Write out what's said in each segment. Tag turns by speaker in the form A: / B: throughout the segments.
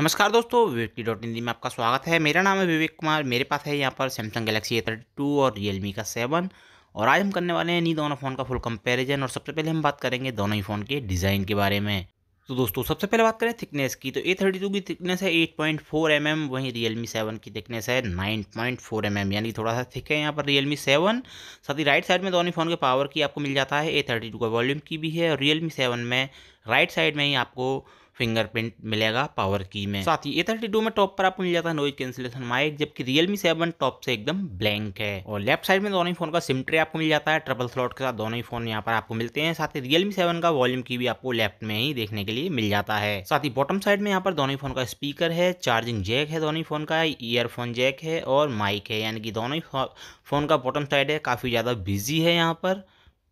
A: नमस्कार दोस्तों विवेकी डॉट हिंदी में आपका स्वागत है मेरा नाम है विवेक कुमार मेरे पास है यहाँ पर Samsung Galaxy A thirty two और रियलमी का सेवन और आज हम करने वाले हैं इन्हीं दोनों फ़ोन का फुल कंपैरिजन और सबसे पहले हम बात करेंगे दोनों ही फ़ोन के डिज़ाइन के बारे में तो दोस्तों सबसे पहले बात करें थिकनेस की तो ए थर्टी टू की थिकनेस है eight point four M M वहीं रियलमी सेवन की थिकनेस है nine point four M M यानी थोड़ा सा थिक है यहाँ पर रियलमी सेवन साथ ही राइट साइड में दोनों फ़ोन के पावर की आपको मिल जाता है ए थर्टी टू का वॉल्यूम की भी है और रियलमी सेवन में राइट साइड में ही आपको फिंगरप्रिंट मिलेगा पावर की में साथ ही ए थर्टी टू में टॉप पर आपको मिल जाता है नॉइज कैंसिलेशन माइक जबकि रियलमी सेवन टॉप से एकदम ब्लैंक है और लेफ्ट साइड में दोनों ही फोन का सिम ट्रे आपको मिल जाता है ट्रबल स्लॉट के साथ दोनों ही फोन यहाँ पर आपको मिलते हैं साथ ही रियलमी सेवन का वॉल्यूम की भी आपको लेफ्ट में ही देखने के लिए मिल जाता है साथ ही बॉटम साइड में यहाँ पर दोनों ही फोन का स्पीकर है चार्जिंग जैक है दोनों ही फोन का ईयरफोन जैक है और माइक है यानी कि दोनों ही फोन का बॉटम साइड है काफी ज्यादा बिजी है यहाँ पर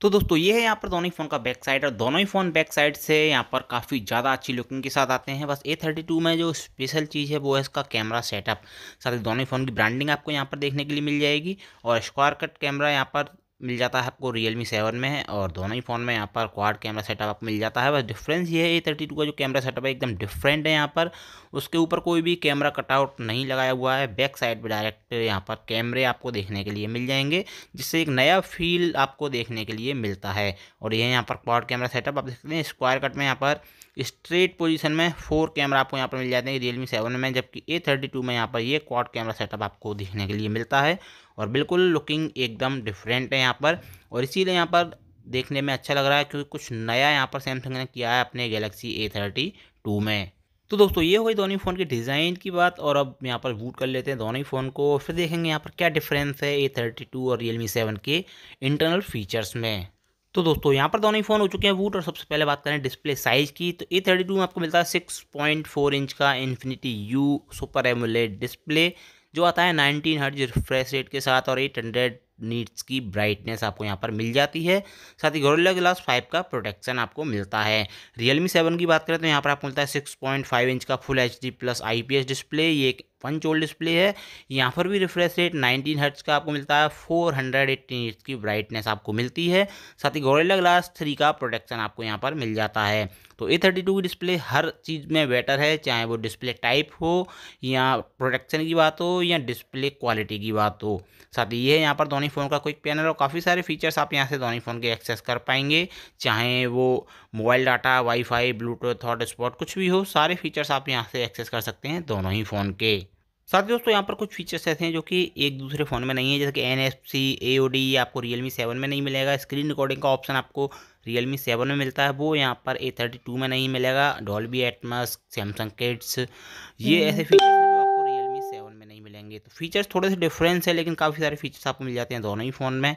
A: तो दोस्तों ये है यहाँ पर दोनों ही फ़ोन का बैक साइड और दोनों ही फ़ोन बैक साइड से यहाँ पर काफ़ी ज़्यादा अच्छी लुकिंग के साथ आते हैं बस ए थर्टी टू में जो स्पेशल चीज़ है वो है इसका कैमरा सेटअप साथ ही दोनों ही फ़ोन की ब्रांडिंग आपको यहाँ पर देखने के लिए मिल जाएगी और स्क्वायर कट कैमरा यहाँ पर मिल जाता है आपको रियल मी सेवन में और दोनों ही फ़ोन में यहाँ पर क्वाड कैमरा सेटअप आपको मिल जाता है बस डिफरेंस ये है ए थर्टी टू का जो कैमरा सेटअप है एकदम डिफरेंट है यहाँ पर उसके ऊपर कोई भी कैमरा कटआउट नहीं लगाया हुआ है बैक साइड पर डायरेक्ट यहाँ पर कैमरे आपको देखने के लिए मिल जाएंगे जिससे एक नया फील आपको देखने के लिए मिलता है और ये यहाँ पर क्वाड कैमरा सेटअप आप देख सकते हैं स्क्वायर कट में यहाँ पर स्ट्रेट पोजीशन में फोर कैमरा आपको यहाँ पर मिल जाते हैं मी सेवन में जबकि ए थर्टी टू में यहाँ पर ये क्वाड कैमरा सेटअप आपको देखने के लिए मिलता है और बिल्कुल लुकिंग एकदम डिफरेंट है यहाँ पर और इसीलिए यहाँ पर देखने में अच्छा लग रहा है क्योंकि कुछ नया यहाँ पर सैमसंग ने किया है अपने गैलेक्सी ए थर्टी टू में तो दोस्तों ये हो गई दोनों फ़ोन की डिज़ाइन की बात और अब यहाँ पर बूट कर लेते हैं दोनों ही फ़ोन को फिर देखेंगे यहाँ पर क्या डिफरेंस है ए थर्टी टू और रियल मी सेवन के इंटरनल फीचर्स में तो दोस्तों यहाँ पर दोनों ही फ़ोन हो चुके हैं वूट और सबसे पहले बात करें डिस्प्ले साइज़ की तो ए थर्टी टू में आपको मिलता है सिक्स पॉइंट फोर इंच का infinity U super AMOLED display जो आता है नाइनटीन हर्ज रिफ्रेश रेट के साथ और एट हंड्रेड नीट्स की ब्राइटनेस आपको यहाँ पर मिल जाती है साथ ही गोरिल्ला ग्लास फाइव का प्रोटेक्शन आपको मिलता है रियलमी सेवन की बात करें तो यहाँ पर आपको मिलता है सिक्स पॉइंट फाइव इंच का full H D plus I P S display ये एक पंच ओल्ड डिस्प्ले है यहाँ पर भी रिफ्रेश रेट 19 हर्ट्स का आपको मिलता है 418 हंड्रेड की ब्राइटनेस आपको मिलती है साथ ही गोरेला ग्लास थ्री का प्रोटेक्शन आपको यहाँ पर मिल जाता है तो ए थर्टी टू की डिस्प्ले हर चीज़ में बेटर है चाहे वो डिस्प्ले टाइप हो या प्रोटेक्शन की बात हो या डिस्प्ले क्वालिटी की बात हो साथ ही ये है यहाँ पर धोनी फ़ोन का क्विक पैनल और काफ़ी सारे फीचर्स आप यहाँ से धोनी फ़ोन के एक्सेस कर पाएंगे चाहे वो mobile data WiFi Bluetooth hotspot कुछ भी हो सारे फीचर्स आप यहाँ से एक्सेस कर सकते हैं दोनों ही फ़ोन के साथ ही दोस्तों यहाँ पर कुछ फीचर्स ऐसे हैं जो कि एक दूसरे फ़ोन में नहीं है जैसे कि N F C A O D आपको रियल मी सेवन में नहीं मिलेगा स्क्रीन रिकॉर्डिंग का ऑप्शन आपको रियल मी सेवन में मिलता है वो यहाँ पर ए थर्टी टू में नहीं मिलेगा डॉल्बी एटमस सैमसंग किड्स ये हम्म। ऐसे फीचर्स हैं जो आपको रियल मी सेवन में नहीं मिलेंगे तो फीचर्स थोड़े से डिफरेंस है लेकिन काफ़ी सारे फीचर्स आपको मिल जाते हैं दोनों ही फ़ोन में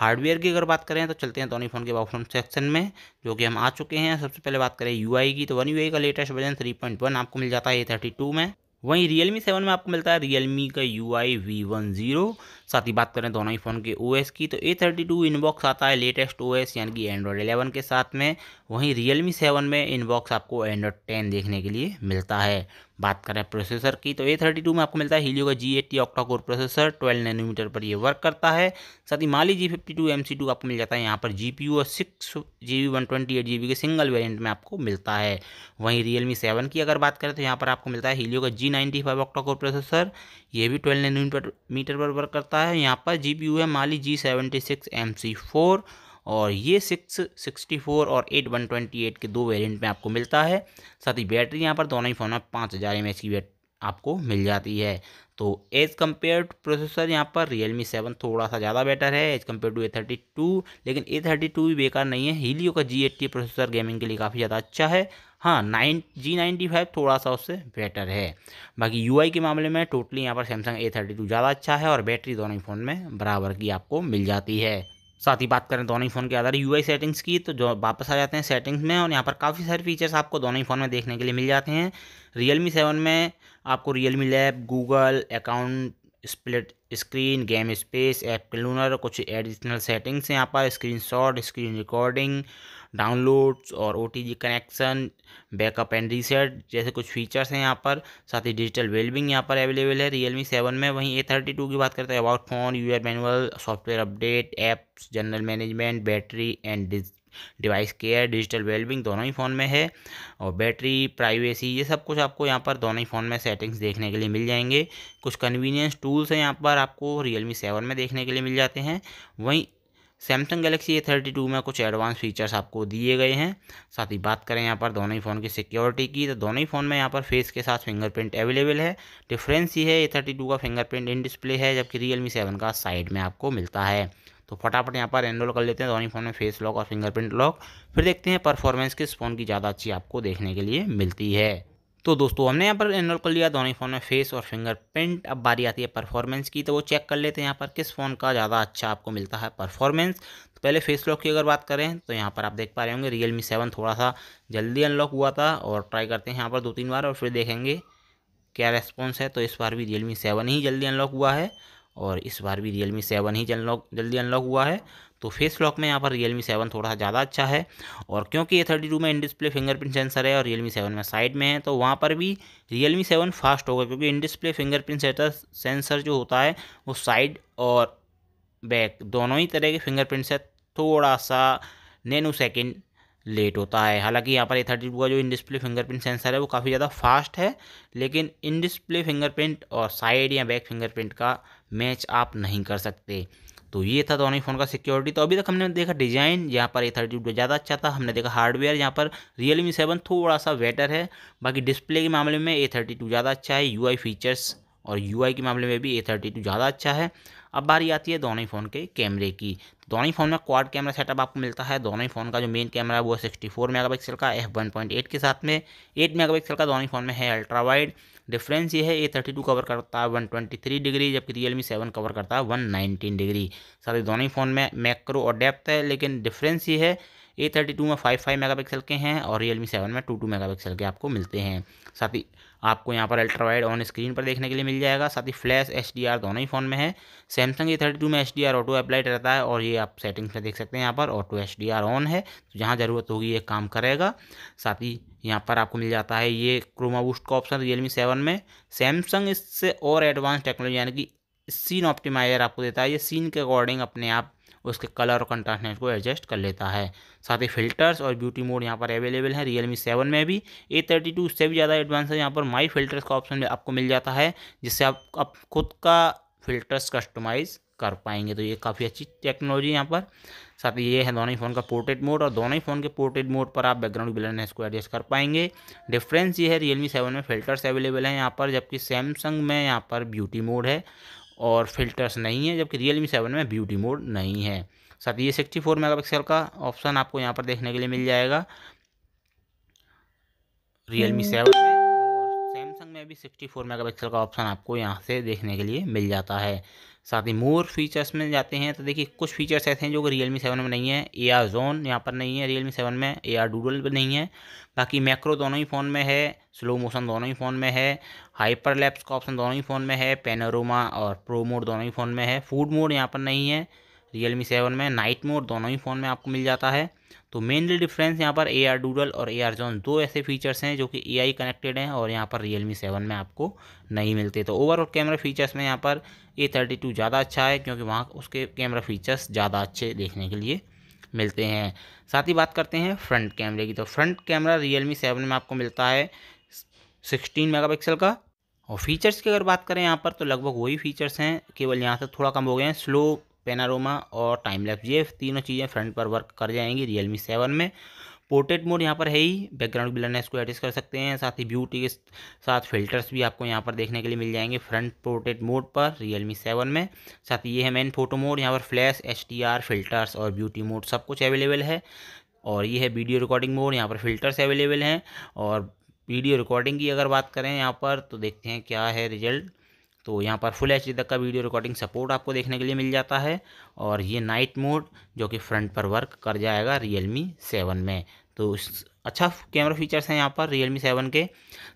A: हार्डवेयर की अगर बात करें तो चलते हैं दोनों फ़ोन के बाउफोन सेक्शन में जो कि हम आ चुके हैं सबसे पहले बात करें यू की तो वन यू का latest version three point one आपको मिल जाता है ए थर्टी टू में वहीं Realme सेवन में आपको मिलता है Realme का U I V one zero साथ ही बात करें दोनों ही फ़ोन के ओ एस की तो ए थर्टी टू इनबॉक्स आता है लेटेस्ट ओ एस यानी कि एंड्रॉयड एलेवन के साथ में वहीं Realme सेवन में इनबॉक्स आपको एंड्रॉयड टेन देखने के लिए मिलता है बात करें प्रोसेसर की तो ए थर्टी टू में आपको मिलता है हीलियो का G eighty octa core processor twelve nanometre पर ये वर्क करता है साथ ही Mali G fifty two M C two आपको मिल जाता है यहाँ पर जी पी यू और six G B one twenty eight G B के सिंगल वेरियंट में आपको मिलता है वहीं रियल मी सेवन की अगर बात करें तो यहाँ पर आपको मिलता है हीलियो का G ninety five octa core processor ये भी ट्वेल्व नैनोमीटर मीटर पर वर्क करता है यहाँ पर जी पी यू है Mali G seventy six M C four और ये सिक्स सिक्सटी फोर और एट वन ट्वेंटी एट के दो वेरिएंट में आपको मिलता है साथ ही बैटरी यहाँ पर दोनों ही फ़ोन में पाँच हज़ार एम एच की बैट आपको मिल जाती है तो एज़ कम्पेयर टू प्रोसेसर यहाँ पर रियल मी सेवन थोड़ा सा ज़्यादा बेटर है as compare to A thirty two लेकिन ए थर्टी टू भी बेकार नहीं है हीलियो का जी एट्टी प्रोसेसर गेमिंग के लिए काफ़ी ज़्यादा अच्छा है हाँ नाइन जी नाइन्टी फाइव थोड़ा सा उससे बेटर है बाकी यू के मामले में टोटली यहाँ पर सैमसंग ए थर्टी टू ज़्यादा अच्छा है और बैटरी दोनों ही फ़ोन में बराबर की आपको मिल जाती है साथ ही बात करें दोनों ही फ़ोन के यू यूआई सेटिंग्स की तो जो वापस आ जाते हैं सेटिंग्स में और यहाँ पर काफ़ी सारे फीचर्स आपको दोनों ही फ़ोन में देखने के लिए मिल जाते हैं रियलमी सेवन में आपको Realme lab Google account split screen game space app cleaner कुछ एडिशनल सेटिंग्स हैं यहाँ पर screenshot screen recording downloads और ओ कनेक्शन बैकअप एंड रीसेट जैसे कुछ फीचर्स हैं यहाँ पर साथ ही डिजिटल वेलबिंग यहाँ पर अवेलेबल है रियल मी सेवन में वहीं ए थर्टी टू की बात करते हैं about phone user manual software update apps general management battery and device care digital wellbeing दोनों ही फ़ोन में है और बैटरी प्राइवेसी ये सब कुछ आपको यहाँ पर दोनों ही फ़ोन में सेटिंग्स देखने के लिए मिल जाएंगे कुछ कन्वीनियंस टूल्स हैं यहाँ पर आपको रियल मी सेवन में देखने के लिए मिल जाते हैं वहीं Samsung Galaxy A thirty two में कुछ एडवांस फीचर्स आपको दिए गए हैं साथ ही बात करें यहाँ पर दोनों ही फ़ोन की सिक्योरिटी की तो दोनों ही फ़ोन में यहाँ पर फेस के साथ फिंगरप्रिंट अवेलेबल है डिफरेंस ये है ए थर्टी टू का फिंगरप्रिंट इन डिस्प्ले है जबकि रियल मी सेवन का साइड में आपको मिलता है तो फटाफट यहाँ पर एनरोल कर लेते हैं दोनों फ़ोन में फेस लॉक और फिंगरप्रिंट लॉक फिर देखते हैं परफॉर्मेंस किस फ़ोन की ज़्यादा अच्छी आपको देखने के लिए मिलती है तो दोस्तों हमने यहाँ पर इनरोल कर लिया दोनों ही फ़ोन में फेस और फिंगरप्रिंट अब बारी आती है परफॉर्मेंस की तो वो चेक कर लेते हैं यहाँ पर किस फ़ोन का ज़्यादा अच्छा आपको मिलता है परफॉर्मेंस तो पहले फेस लॉक की अगर बात करें तो यहाँ पर आप देख पा रहे होंगे रियल मी सेवन थोड़ा सा जल्दी अनलॉक हुआ था और ट्राई करते हैं यहाँ पर दो तीन बार और फिर देखेंगे क्या रेस्पॉन्स है तो इस बार भी रियल मी सेवन ही जल्दी अनलॉक हुआ है और इस बार भी रियल मी सेवन ही जल्दी अनलॉक हुआ है तो फेस लॉक में यहाँ पर रियलमी सेवन थोड़ा सा ज़्यादा अच्छा है और क्योंकि ये थर्टी टू में इन डिस्प्ले फिंगरप्रिंट सेंसर है और रियलमी सेवन में साइड में है तो वहाँ पर भी रियलमी सेवन फास्ट होगा क्योंकि in display fingerprint sensor sensor जो होता है वो साइड और बैक दोनों ही तरह के फिंगरप्रिंट से थोड़ा सा नैनो सेकेंड लेट होता है हालांकि यहाँ पर ए थर्टी टू का जो इन डिस्प्ले फिंगरप्रिंट सेंसर है वो काफ़ी ज़्यादा फास्ट है लेकिन इन डिस्प्ले फिंगरप्रिंट और साइड या बैक फिंगरप्रिंट का मैच आप नहीं कर सकते तो ये था दोनों ही फ़ोन का सिक्योरिटी तो अभी तक हमने देखा डिज़ाइन यहाँ पर ए थर्टी टू ज़्यादा अच्छा था हमने देखा हार्डवेयर यहाँ पर रियल मी सेवन थोड़ा सा बेटर है बाकी डिस्प्ले के मामले में ए थर्टी टू ज़्यादा अच्छा है यू आई फीचर्स और यू आई के मामले में भी ए थर्टी टू ज़्यादा अच्छा है अब बारी आती है दोनों ही फ़ोन के कैमरे की दोनों ही फ़ोन में क्वाड कैमरा सेटअप आपको मिलता है दोनों ही फ़ोन का जो मेन कैमरा है वो सिक्सटी फोर मेगा पिक्सल का एफ वन पॉइंट एट के साथ में एट मेगा पिक्सल का दोनों ही फ़ोन में है अल्ट्रा वाइड डिफरेंस ये है ए थर्टी टू कवर करता है वन ट्वेंटी थ्री डिग्री जबकि रियल मी सेवन कवर करता है वन नाइनटीन डिग्री साथ ही दोनों ही फ़ोन में मैक्रो और डेप्थ है लेकिन डिफरेंस ये है ए थर्टी टू में फाइव फाइव पिक्सल के हैं और रियल मी सेवन में टू टू पिक्सल के आपको मिलते हैं साथ ही आपको यहाँ पर अल्ट्रा वाइड ऑन स्क्रीन पर देखने के लिए मिल जाएगा साथ ही फ्लैश एच दोनों ही फ़ोन में है सैमसंग ए थर्टी में एच डी ऑटो अप्लाइड रहता है और ये आप सेटिंग्स में देख सकते हैं यहाँ पर ऑटो एच ऑन है तो जहाँ ज़रूरत होगी ये काम करेगा साथ ही यहाँ पर आपको मिल जाता है ये क्रोमा बूस्ट का ऑप्शन रियलमी सेवन में सैमसंग इससे और एडवांस टेक्नोलॉजी यानी कि सीन ऑप्टिमाइजर आपको देता है ये सीन के अकॉर्डिंग अपने आप उसके कलर और कंट्रास्टनेस को एडजस्ट कर लेता है साथ ही फिल्टर्स और ब्यूटी मोड यहाँ पर अवेलेबल है रियल मी सेवन में भी ए थर्टी टू उससे भी ज़्यादा एडवांस है यहाँ पर माई फिल्टर्स का ऑप्शन आपको मिल जाता है जिससे आप, आप खुद का फिल्टर्स कस्टमाइज़ कर पाएंगे तो ये काफ़ी अच्छी टेक्नोलॉजी यहाँ पर साथ ही ये है दोनों ही फ़ोन का पोर्ट्रेट मोड और दोनों ही फ़ोन के पोर्ट्रेट मोड पर आप बैकग्राउंड ब्लरनेस को एडजस्ट कर पाएंगे डिफरेंस ये है रियलमी सेवन में फ़िल्टर्स अवेलेबल हैं यहाँ पर जबकि सैमसंग में यहाँ पर ब्यूटी मोड है और फिल्टर्स नहीं है जबकि रियल मी सेवन में ब्यूटी मोड नहीं है साथ ही ये सिक्सटी फोर मेगापिक्सल का ऑप्शन आपको यहाँ पर देखने के लिए मिल जाएगा रियल मी सेवन में और सैमसंग में भी सिक्सटी फोर पिक्सल का ऑप्शन आपको यहाँ से देखने के लिए मिल जाता है साथ ही मोर फीचर्स में जाते हैं तो देखिए कुछ फीचर्स ऐसे हैं जो कि रियल मी सेवन में नहीं है ए आर जोन यहाँ पर नहीं है रियल मी सेवन में ए आर डूडल भी नहीं है बाकी मैक्रो दोनों ही फ़ोन में है स्लो मोशन दोनों ही फ़ोन में है हाइपर लैप्स का ऑप्शन दोनों ही फ़ोन में है पेनोरोमा और प्रो मोड दोनों ही फ़ोन में है फूड मोड यहाँ पर नहीं है रियल मी सेवन में नाइट मोड दोनों ही फ़ोन में आपको मिल जाता है तो मेनली डिफरेंस यहाँ पर ए आर डूडल और ए आर जोन दो ऐसे फीचर्स हैं जो कि ए आई कनेक्टेड हैं और यहाँ पर रियल मी सेवन में आपको नहीं मिलते तो ओवरऑल कैमरा फीचर्स में यहाँ पर ए थर्टी टू ज़्यादा अच्छा है क्योंकि वहाँ उसके कैमरा फीचर्स ज़्यादा अच्छे देखने के लिए मिलते हैं साथ ही बात करते हैं फ्रंट कैमरे की तो front camera Realme seven में आपको मिलता है सिक्सटीन मेगापिक्सल का और फीचर्स की अगर बात करें यहाँ पर तो लगभग वही फीचर्स हैं केवल यहाँ से थोड़ा कम हो गए हैं स्लो पेनारोमा और टाइम लैप्स ये तीनों चीज़ें फ्रंट पर वर्क कर जाएंगी मी सेवन में पोर्ट्रेट मोड यहाँ पर है ही बैकग्राउंड ब्लरनेस को एडजस्ट कर सकते हैं साथ ही ब्यूटी के साथ फिल्टर्स भी आपको यहाँ पर देखने के लिए मिल जाएंगे फ्रंट पोर्ट्रेट मोड पर रियल मी सेवन में साथ ही ये है मेन फोटो मोड यहाँ पर फ्लैश एच फिल्टर्स और ब्यूटी मोड सब कुछ अवेलेबल है और ये है वीडियो रिकॉर्डिंग मोड यहाँ पर फिल्टर्स अवेलेबल हैं और वीडियो रिकॉर्डिंग की अगर बात करें यहाँ पर तो देखते हैं क्या है रिजल्ट तो यहाँ पर फुल एच तक का वीडियो रिकॉर्डिंग सपोर्ट आपको देखने के लिए मिल जाता है और ये नाइट मोड जो कि फ्रंट पर वर्क कर जाएगा रियल मी सेवन में तो अच्छा कैमरा फीचर्स हैं यहाँ पर रियल मी सेवन के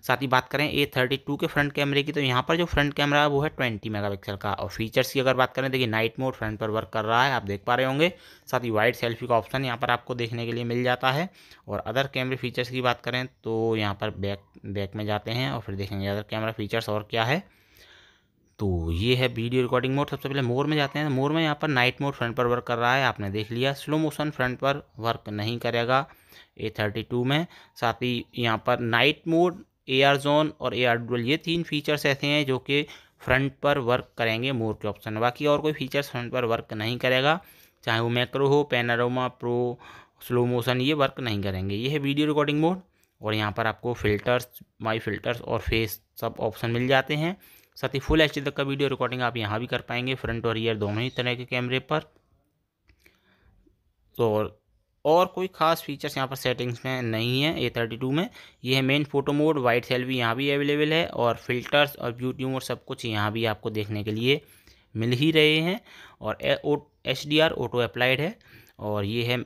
A: साथ ही बात करें ए थर्टी टू के फ्रंट कैमरे की तो यहाँ पर जो फ्रंट कैमरा है वो है ट्वेंटी मेगापिक्सल का और फीचर्स की अगर बात करें देखिए नाइट मोड फ्रंट पर वर्क कर रहा है आप देख पा रहे होंगे साथ ही वाइड सेल्फी का ऑप्शन यहाँ पर आपको देखने के लिए मिल जाता है और अदर कैमरे फीचर्स की बात करें तो यहाँ पर बैक बैक में जाते हैं और फिर देखेंगे अदर कैमरा फीचर्स और क्या है तो ये है वीडियो रिकॉर्डिंग मोड सबसे पहले मोर में जाते हैं मोर में यहाँ पर नाइट मोड फ्रंट पर वर्क कर रहा है आपने देख लिया स्लो मोशन फ्रंट पर वर्क नहीं करेगा ए थर्टी टू में साथ ही यहाँ पर night mode A R zone और ए आर डुअल ये तीन फीचर्स ऐसे हैं जो कि फ्रंट पर वर्क करेंगे मोर के ऑप्शन बाकी और कोई फीचर्स फ्रंट पर वर्क नहीं करेगा चाहे वो मैक्रो हो पेनारोमा प्रो स्लो मोशन ये वर्क नहीं करेंगे ये है वीडियो रिकॉर्डिंग मोड और यहाँ पर आपको फ़िल्टर्स माई फ़िल्टर्स और फेस सब ऑप्शन मिल जाते हैं साथ ही फुल एच तक का वीडियो रिकॉर्डिंग आप यहाँ भी कर पाएंगे फ्रंट और रियर दोनों ही तरह के कैमरे पर तो और कोई खास फीचर्स यहाँ पर सेटिंग्स में नहीं है ए थर्टी टू में ये है main photo mode wide cell भी यहाँ भी अवेलेबल है और फिल्टर्स और ब्यूटी मोड सब कुछ यहाँ भी आपको देखने के लिए मिल ही रहे हैं और H D R auto applied है और ये है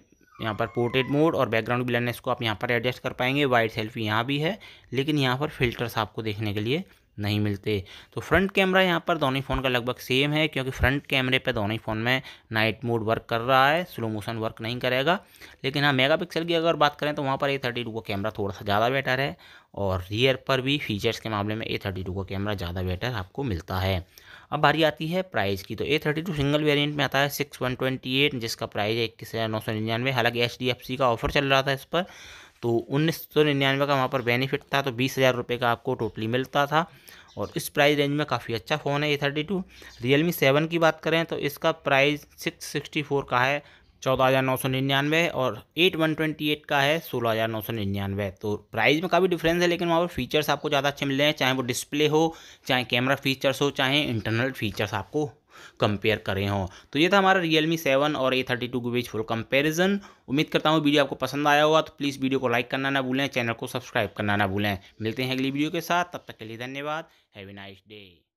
A: यहाँ पर पोर्ट्रेट मोड और बैकग्राउंड ब्लैंडनेस को आप यहाँ पर एडजस्ट कर पाएंगे वाइट सेल्फी यहाँ भी है लेकिन यहाँ पर फिल्टर्स आपको देखने के लिए नहीं मिलते तो फ्रंट कैमरा यहाँ पर दोनों फ़ोन का लगभग सेम है क्योंकि फ्रंट कैमरे पर दोनों फ़ोन में नाइट मोड वर्क कर रहा है स्लो मोशन वर्क नहीं करेगा लेकिन हाँ मेगा की अगर बात करें तो वहाँ पर ए थर्टी टू का कैमरा थोड़ा सा ज़्यादा बेटर है और रियर पर भी फीचर्स के मामले में ए थर्टी टू का कैमरा ज़्यादा बेटर आपको मिलता है अब बारी आती है प्राइस की तो A thirty two single variant में आता है सिक्स वन ट्वेंटी एट जिसका प्राइस है इक्कीस हज़ार नौ सौ निन्यानवे हालांकि एच डी एफ सी का ऑफर चल रहा था इस पर तो उन्नीस सौ निन्यानवे का वहाँ पर बेनिफिट था तो बीस हज़ार रुपये का आपको टोटली मिलता था और इस प्राइस रेंज में काफ़ी अच्छा फ़ोन है A thirty two Realme seven की बात करें तो इसका प्राइस सिक्स सिक्सटी फोर का है चौदह हज़ार नौ सौ निन्यानवे और एट वन ट्वेंटी एट का है सोलह हज़ार नौ सौ निन्यानवे तो प्राइस में काफ़ी डिफरेंस है लेकिन वहाँ पर फीचर्स आपको ज़्यादा अच्छे मिल रहे हैं चाहे वो डिस्प्ले हो चाहे कैमरा फीचर्स हो चाहे इंटरनल फीचर्स आपको कंपेयर करें हो तो ये था हमारा रियल मी सेवन और ए थर्टी टू के बीच फुल कंपेरिजन उम्मीद करता हूँ वीडियो आपको पसंद आया होगा तो प्लीज़ वीडियो को लाइक करना ना भूलें चैनल को सब्सक्राइब करना ना भूलें मिलते हैं अगली वीडियो के साथ तब तक के लिए धन्यवाद हैवी नाइस डे